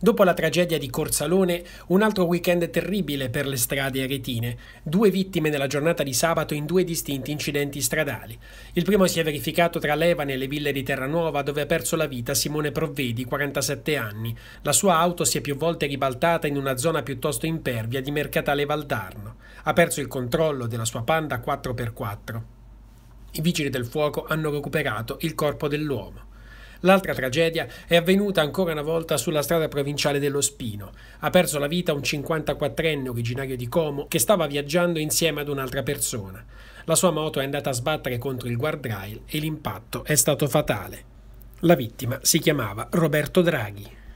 Dopo la tragedia di Corsalone, un altro weekend terribile per le strade aretine. Due vittime nella giornata di sabato in due distinti incidenti stradali. Il primo si è verificato tra Levane e le ville di Terranuova, dove ha perso la vita Simone Provvedi, 47 anni. La sua auto si è più volte ribaltata in una zona piuttosto impervia di Mercatale Valdarno. Ha perso il controllo della sua Panda 4x4. I vigili del fuoco hanno recuperato il corpo dell'uomo. L'altra tragedia è avvenuta ancora una volta sulla strada provinciale dello Spino. Ha perso la vita un 54enne originario di Como che stava viaggiando insieme ad un'altra persona. La sua moto è andata a sbattere contro il guardrail e l'impatto è stato fatale. La vittima si chiamava Roberto Draghi.